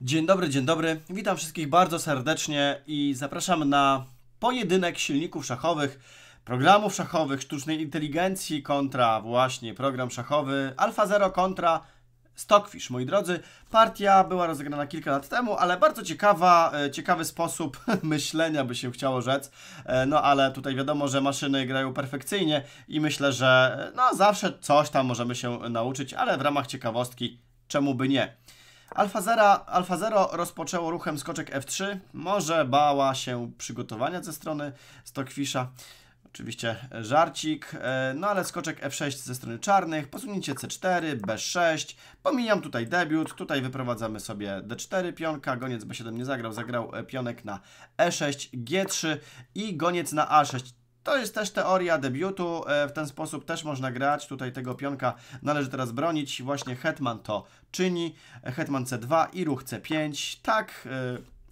Dzień dobry, dzień dobry. Witam wszystkich bardzo serdecznie i zapraszam na pojedynek silników szachowych, programów szachowych, sztucznej inteligencji kontra właśnie program szachowy Alfa Zero kontra Stockfish, moi drodzy. Partia była rozegrana kilka lat temu, ale bardzo ciekawa, e, ciekawy sposób myślenia, by się chciało rzec. E, no ale tutaj wiadomo, że maszyny grają perfekcyjnie i myślę, że e, no zawsze coś tam możemy się nauczyć, ale w ramach ciekawostki, czemu by nie. Alfa, Zera, Alfa Zero rozpoczęło ruchem skoczek F3. Może bała się przygotowania ze strony Stockfisha. Oczywiście żarcik, e, no ale skoczek F6 ze strony czarnych, posunięcie C4, B6, pomijam tutaj debiut, tutaj wyprowadzamy sobie D4 pionka, goniec B7 nie zagrał, zagrał pionek na E6, G3 i goniec na A6. To jest też teoria debiutu, e, w ten sposób też można grać, tutaj tego pionka należy teraz bronić, właśnie Hetman to czyni, Hetman C2 i ruch C5, tak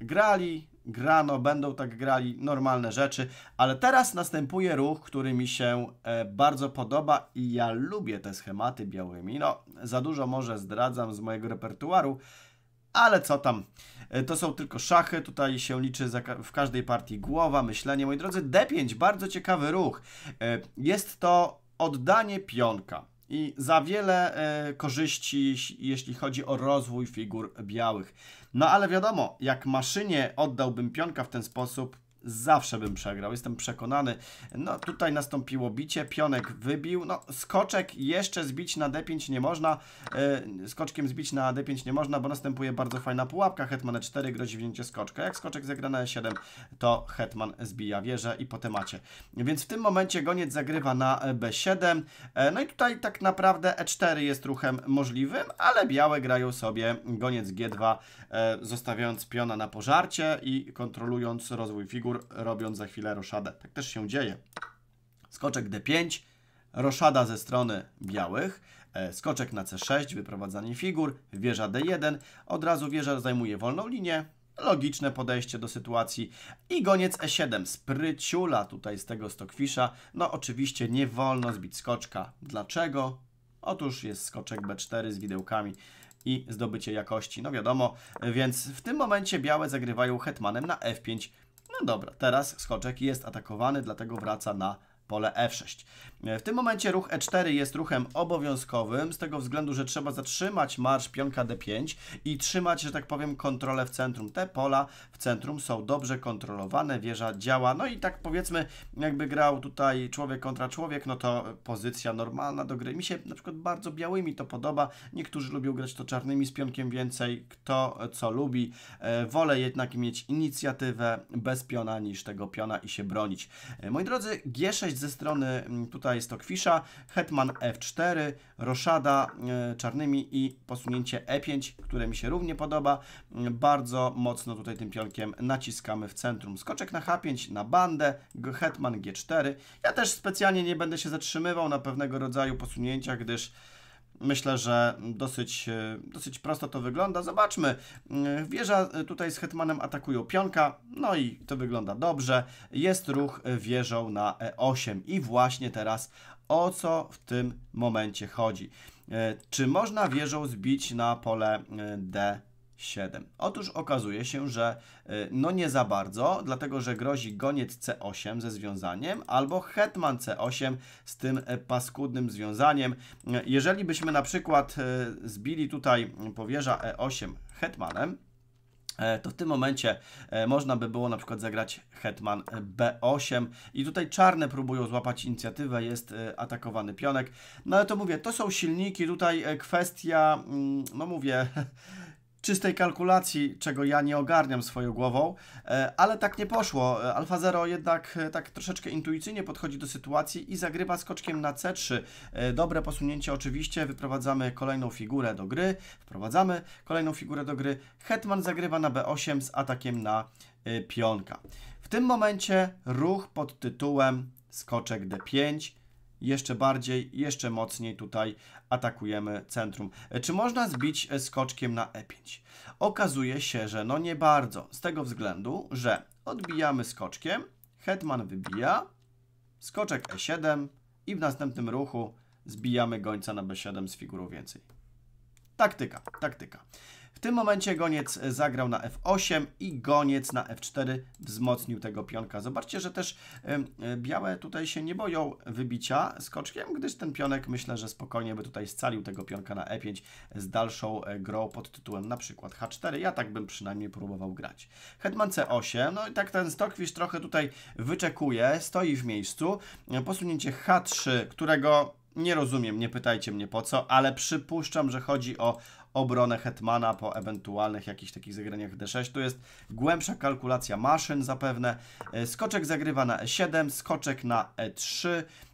yy, grali, grano, będą tak grali, normalne rzeczy, ale teraz następuje ruch, który mi się e, bardzo podoba i ja lubię te schematy białymi, no za dużo może zdradzam z mojego repertuaru, ale co tam... E, to są tylko szachy, tutaj się liczy w każdej partii głowa, myślenie. Moi drodzy, D5, bardzo ciekawy ruch. E, jest to oddanie pionka. I za wiele e, korzyści, jeśli chodzi o rozwój figur białych. No ale wiadomo, jak maszynie oddałbym pionka w ten sposób, zawsze bym przegrał, jestem przekonany. No tutaj nastąpiło bicie, pionek wybił, no skoczek jeszcze zbić na d5 nie można, yy, skoczkiem zbić na d5 nie można, bo następuje bardzo fajna pułapka, hetman e4 grozi wzięcie skoczka. Jak skoczek zagra na e7, to hetman zbija wieżę i po temacie. Więc w tym momencie goniec zagrywa na b7, yy, e, no i tutaj tak naprawdę e4 jest ruchem możliwym, ale białe grają sobie goniec g2, yy, e, zostawiając piona na pożarcie i kontrolując rozwój figur robiąc za chwilę roszadę. Tak też się dzieje. Skoczek d5, roszada ze strony białych, e, skoczek na c6, wyprowadzanie figur, wieża d1, od razu wieża zajmuje wolną linię, logiczne podejście do sytuacji i goniec e7, spryciula tutaj z tego stokwisza, no oczywiście nie wolno zbić skoczka. Dlaczego? Otóż jest skoczek b4 z widełkami i zdobycie jakości, no wiadomo, więc w tym momencie białe zagrywają hetmanem na f5, no dobra, teraz skoczek jest atakowany, dlatego wraca na pole F6. E, w tym momencie ruch E4 jest ruchem obowiązkowym z tego względu, że trzeba zatrzymać marsz pionka D5 i trzymać, że tak powiem, kontrolę w centrum. Te pola w centrum są dobrze kontrolowane, wieża działa. No i tak powiedzmy, jakby grał tutaj człowiek kontra człowiek, no to pozycja normalna do gry. Mi się na przykład bardzo białymi to podoba. Niektórzy lubią grać to czarnymi z pionkiem więcej. Kto co lubi. E, wolę jednak mieć inicjatywę bez piona niż tego piona i się bronić. E, moi drodzy, G6 ze strony, mm, tutaj jest to Kwisza, Hetman F4, Roszada e, czarnymi i posunięcie E5, które mi się równie podoba. Mm, bardzo mocno tutaj tym pionkiem naciskamy w centrum. Skoczek na H5, na bandę, Hetman G4. Ja też specjalnie nie będę się zatrzymywał na pewnego rodzaju posunięciach, gdyż Myślę, że dosyć, e, dosyć prosto to wygląda. Zobaczmy. E, wieża e, tutaj z hetmanem atakują pionka, no i to wygląda dobrze. Jest ruch wieżą na e8 i właśnie teraz o co w tym momencie chodzi. Czy można wieżą zbić na pole d 7. Otóż okazuje się, że y, no nie za bardzo, dlatego że grozi goniec C8 ze związaniem albo hetman C8 z tym y, paskudnym związaniem. Y, jeżeli byśmy na przykład zbili tutaj powierza E8 hetmanem, e, to w tym momencie e, można by było na przykład zagrać hetman e, b8 i tutaj czarne próbują złapać inicjatywę, jest atakowany pionek. No ale to mówię, to są silniki, tutaj kwestia, mm, no mówię, czystej kalkulacji, czego ja nie ogarniam swoją głową, e, ale tak nie poszło. E, Alfa Zero jednak e, tak troszeczkę intuicyjnie podchodzi do sytuacji i zagrywa skoczkiem na C3. Dobre posunięcie oczywiście, wyprowadzamy kolejną figurę do gry, wprowadzamy kolejną figurę do gry. Hetman zagrywa na B8 z atakiem na pionka. W tym momencie ruch pod tytułem skoczek D5 jeszcze bardziej, jeszcze mocniej tutaj atakujemy centrum. E, czy można zbić e, skoczkiem na E5? Okazuje się, że no nie bardzo, z tego względu, że odbijamy skoczkiem, hetman wybija, skoczek E7 i w następnym ruchu zbijamy gońca na B7 z figurą więcej. Taktyka, taktyka. W tym momencie goniec e, zagrał na f8 i goniec na f4 wzmocnił tego pionka. Zobaczcie, że też e, białe tutaj się nie boją wybicia skoczkiem, gdyż ten pionek myślę, że spokojnie by tutaj scalił tego pionka na e5 z dalszą e, grą pod tytułem na przykład h4. Ja tak bym przynajmniej próbował grać. Hetman c8, no i tak ten Stockfish trochę tutaj wyczekuje, stoi w miejscu. Posunięcie h3, którego nie rozumiem, nie pytajcie mnie po co, ale przypuszczam, że chodzi o obronę Hetmana po ewentualnych jakichś takich zagraniach D6. Tu jest głębsza kalkulacja maszyn zapewne. E, skoczek zagrywa na E7, skoczek na E3,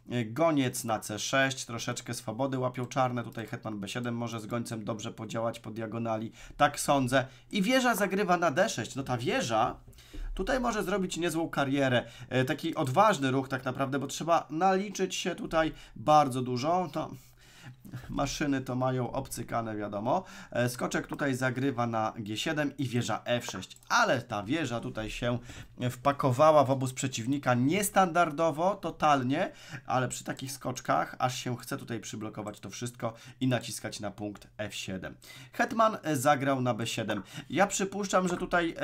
e, goniec na C6, troszeczkę swobody łapią czarne, tutaj hetman B7 może z gońcem dobrze podziałać po diagonali, tak sądzę. I wieża zagrywa na D6, no ta wieża tutaj może zrobić niezłą karierę. E, taki odważny ruch tak naprawdę, bo trzeba naliczyć się tutaj bardzo dużo, no maszyny to mają obcykane, wiadomo. E, skoczek tutaj zagrywa na G7 i wieża F6, ale ta wieża tutaj się wpakowała w obóz przeciwnika niestandardowo, totalnie, ale przy takich skoczkach aż się chce tutaj przyblokować to wszystko i naciskać na punkt F7. Hetman e, zagrał na B7. Ja przypuszczam, że tutaj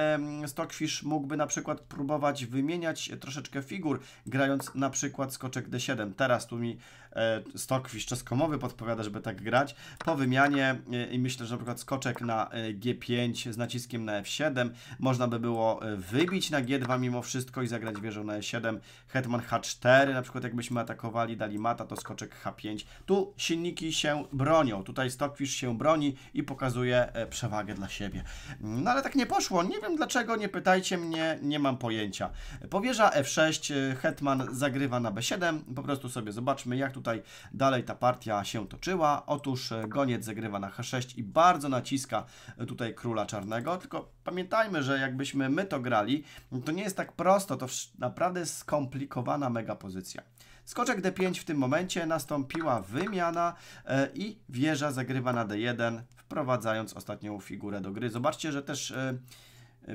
Stockfish mógłby na przykład próbować wymieniać troszeczkę figur, grając na przykład skoczek D7. Teraz tu mi e, Stockfish czeskomowy podpowiada, odpowiada, żeby tak grać. Po wymianie e, i myślę, że na przykład skoczek na e, G5 z naciskiem na F7 można by było e, wybić na G2 mimo wszystko i zagrać wieżą na E7. Hetman H4 na przykład jakbyśmy atakowali, dali mata, to skoczek H5. Tu silniki się bronią, tutaj Stockfish się broni i pokazuje przewagę dla siebie. No ale tak nie poszło, nie wiem dlaczego, nie pytajcie mnie, nie mam pojęcia. Powierza F6, Hetman zagrywa na B7, po prostu sobie zobaczmy jak tutaj dalej ta partia się toczy skoczyła. Otóż e, goniec zagrywa na h6 i bardzo naciska e, tutaj króla czarnego, tylko pamiętajmy, że jakbyśmy my to grali, to nie jest tak prosto, to naprawdę skomplikowana mega pozycja. Skoczek d5 w tym momencie nastąpiła wymiana e, i wieża zagrywa na d1, wprowadzając ostatnią figurę do gry. Zobaczcie, że też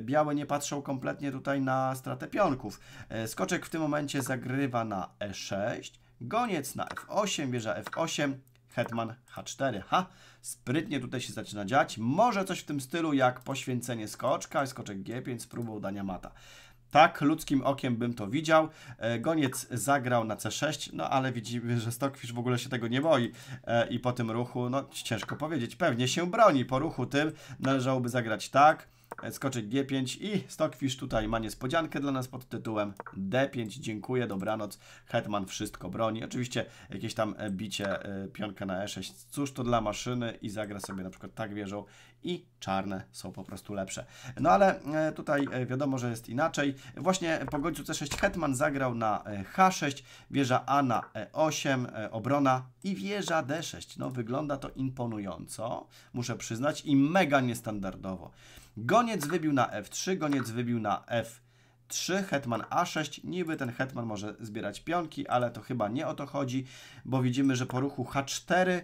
białe nie patrzą kompletnie tutaj na stratę pionków. Skoczek w tym momencie zagrywa na e6, goniec na f8, wieża f8, hetman h 4 ha, Sprytnie tutaj się zaczyna dziać. Może coś w tym stylu jak poświęcenie skoczka, skoczek g5 z próbą udania mata. Tak, ludzkim okiem bym to widział. E, goniec zagrał na C6, no ale widzimy, że Stockfish w ogóle się tego nie boi e, i po tym ruchu, no ciężko powiedzieć, pewnie się broni. Po ruchu tym należałoby zagrać tak, skoczek G5 i Stockfish tutaj ma niespodziankę dla nas pod tytułem D5. Dziękuję, dobranoc. Hetman wszystko broni. Oczywiście jakieś tam e, bicie e, pionka na E6. Cóż to dla maszyny i zagra sobie na przykład tak wieżą i czarne są po prostu lepsze. No ale e, tutaj wiadomo, że jest inaczej. Właśnie po gońcu C6 Hetman zagrał na H6, wieża A na E8, obrona i wieża D6. No wygląda to imponująco, muszę przyznać i mega niestandardowo. Goniec wybił na f3, goniec wybił na f3, hetman a6. Niby ten hetman może zbierać pionki, ale to chyba nie o to chodzi, bo widzimy, że po ruchu h4 e,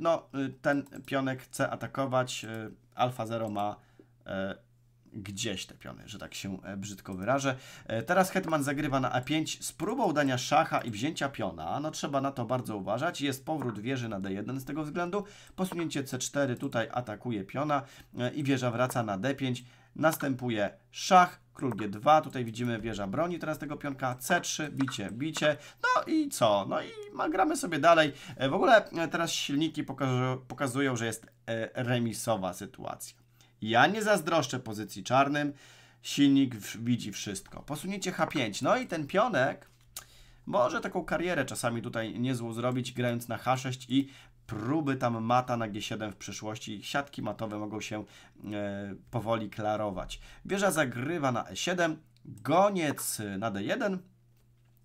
no, e, ten pionek chce atakować, e, alfa 0 ma gdzieś te piony, że tak się e, brzydko wyrażę. E, teraz hetman zagrywa na a5 z próbą dania szacha i wzięcia piona. No trzeba na to bardzo uważać. Jest powrót wieży na d1 z tego względu. Posunięcie c4 tutaj atakuje piona e, i wieża wraca na d5. Następuje szach, król g2, tutaj widzimy wieża broni teraz tego pionka, c3, bicie, bicie, no i co? No i gramy sobie dalej. W ogóle teraz silniki pokazują, że jest remisowa sytuacja. Ja nie zazdroszczę pozycji czarnym. Silnik widzi wszystko. Posunięcie H5. No i ten pionek może taką karierę czasami tutaj niezłą zrobić, grając na H6 i próby tam mata na G7 w przyszłości. Siatki matowe mogą się e, powoli klarować. Wieża zagrywa na E7, goniec na D1,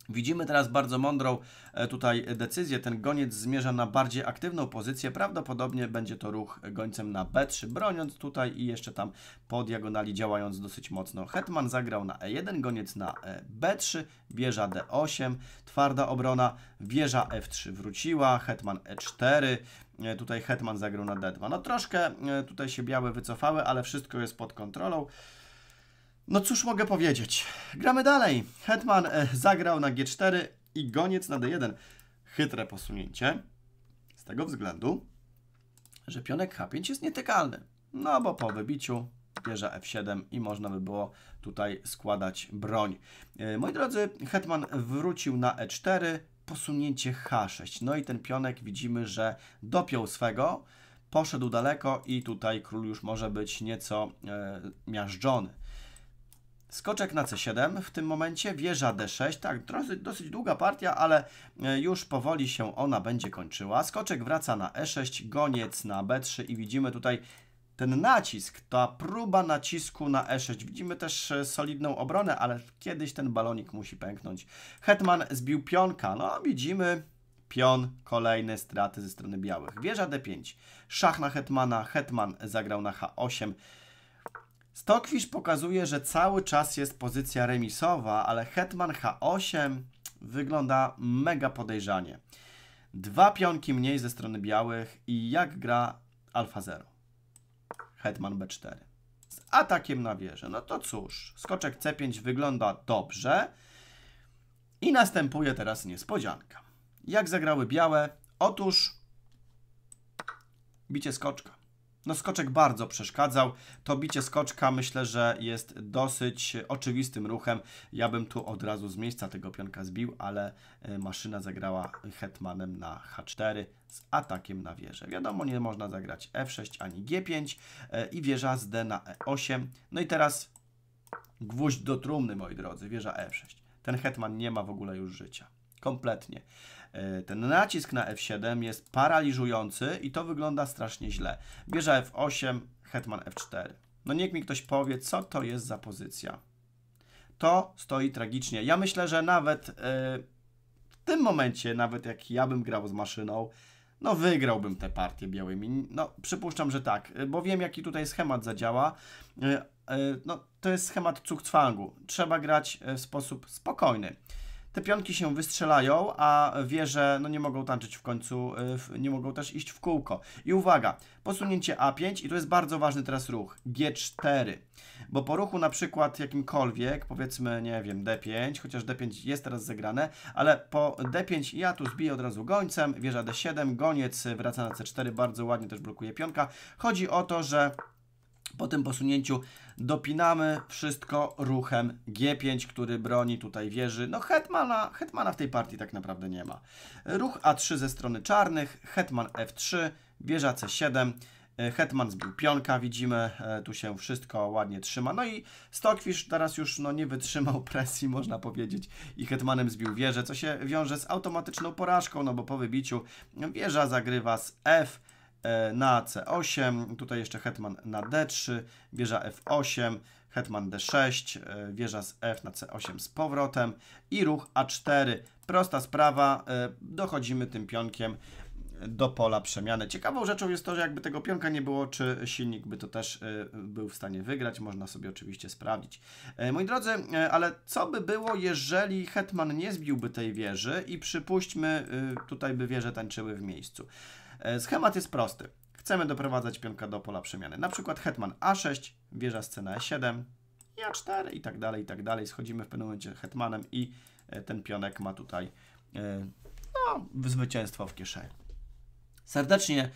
Widzimy teraz bardzo mądrą e, tutaj decyzję. Ten goniec zmierza na bardziej aktywną pozycję. Prawdopodobnie będzie to ruch gońcem na B3, broniąc tutaj i jeszcze tam po diagonali działając dosyć mocno. Hetman zagrał na E1, goniec na e, B3, wieża D8, twarda obrona, wieża F3 wróciła, hetman E4, e, tutaj hetman zagrał na D2. No troszkę tutaj się białe wycofały, ale wszystko jest pod kontrolą. No cóż mogę powiedzieć. Gramy dalej. Hetman e, zagrał na G4 i goniec na D1. Chytre posunięcie. Z tego względu, że pionek H5 jest nietykalny. No bo po wybiciu wieża F7 i można by było tutaj składać broń. E, moi drodzy, Hetman wrócił na E4, posunięcie H6. No i ten pionek widzimy, że dopiął swego, poszedł daleko i tutaj król już może być nieco e, miażdżony. Skoczek na C7 w tym momencie, wieża D6, tak, dosyć, dosyć długa partia, ale e, już powoli się ona będzie kończyła. Skoczek wraca na E6, goniec na B3 i widzimy tutaj ten nacisk, ta próba nacisku na E6. Widzimy też e, solidną obronę, ale kiedyś ten balonik musi pęknąć. Hetman zbił pionka, no widzimy pion, kolejne straty ze strony białych. Wieża D5, szach na hetmana, hetman zagrał na H8, Stockfish pokazuje, że cały czas jest pozycja remisowa, ale Hetman H8 wygląda mega podejrzanie. Dwa pionki mniej ze strony białych i jak gra Alfa 0. Hetman B4. Z atakiem na wieżę. No to cóż, skoczek C5 wygląda dobrze. I następuje teraz niespodzianka. Jak zagrały białe? Otóż bicie skoczka. No skoczek bardzo przeszkadzał. To bicie skoczka myślę, że jest dosyć oczywistym ruchem. Ja bym tu od razu z miejsca tego pionka zbił, ale e, maszyna zagrała hetmanem na h4 z atakiem na wieżę. Wiadomo, nie można zagrać f6 ani g5 e, i wieża z d na e8. No i teraz gwóźdź do trumny, moi drodzy, wieża f6. E Ten hetman nie ma w ogóle już życia. Kompletnie. E, ten nacisk na F7 jest paraliżujący i to wygląda strasznie źle. Bierze F8, hetman F4. No niech mi ktoś powie, co to jest za pozycja. To stoi tragicznie. Ja myślę, że nawet yy, w tym momencie, nawet jak ja bym grał z maszyną, no wygrałbym tę partię białymi. No przypuszczam, że tak, e, bo wiem jaki tutaj schemat zadziała. Yy, yy, no to jest schemat Cugcwangu. Trzeba grać w sposób spokojny te pionki się wystrzelają, a wieże no nie mogą tańczyć w końcu, e, nie mogą też iść w kółko. I uwaga, posunięcie A5 i to jest bardzo ważny teraz ruch, G4. Bo po ruchu na przykład jakimkolwiek, powiedzmy, nie wiem, D5, chociaż D5 jest teraz zagrane, ale po D5 ja tu zbiję od razu gońcem, wieża D7, goniec e, wraca na C4, bardzo ładnie też blokuje pionka. Chodzi o to, że po tym posunięciu dopinamy wszystko ruchem G5, który broni tutaj wieży. No hetmana, hetmana w tej partii tak naprawdę nie ma. Ruch A3 ze strony czarnych, hetman F3, wieża C7. Hetman zbił pionka, widzimy, e, tu się wszystko ładnie trzyma. No i Stokwisz teraz już no, nie wytrzymał presji, można powiedzieć, i Hetmanem zbił wieżę, co się wiąże z automatyczną porażką, no bo po wybiciu wieża zagrywa z F, E, na C8, tutaj jeszcze hetman na D3, wieża F8, hetman D6, e, wieża z F na C8 z powrotem i ruch A4. Prosta sprawa, e, dochodzimy tym pionkiem do pola przemiany. Ciekawą rzeczą jest to, że jakby tego pionka nie było, czy silnik by to też był w stanie wygrać. Można sobie oczywiście sprawdzić. Moi drodzy, ale co by było, jeżeli Hetman nie zbiłby tej wieży i przypuśćmy, tutaj by wieże tańczyły w miejscu. E, schemat jest prosty. Chcemy doprowadzać pionka do pola przemiany. Na przykład hetman a6, wieża scena e7, i a4 i tak dalej, i tak dalej. Schodzimy w pewnym momencie hetmanem i e, ten pionek ma tutaj e, no, zwycięstwo w kieszeni. Serdecznie,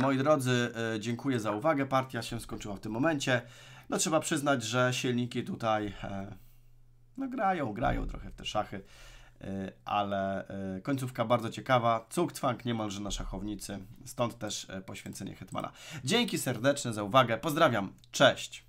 moi drodzy, dziękuję za uwagę. Partia się skończyła w tym momencie. No trzeba przyznać, że silniki tutaj no, grają, grają trochę w te szachy. Y, ale y, końcówka bardzo ciekawa. Cuk cwank niemalże na szachownicy, stąd też y, poświęcenie Hetmana. Dzięki serdeczne za uwagę, pozdrawiam, cześć!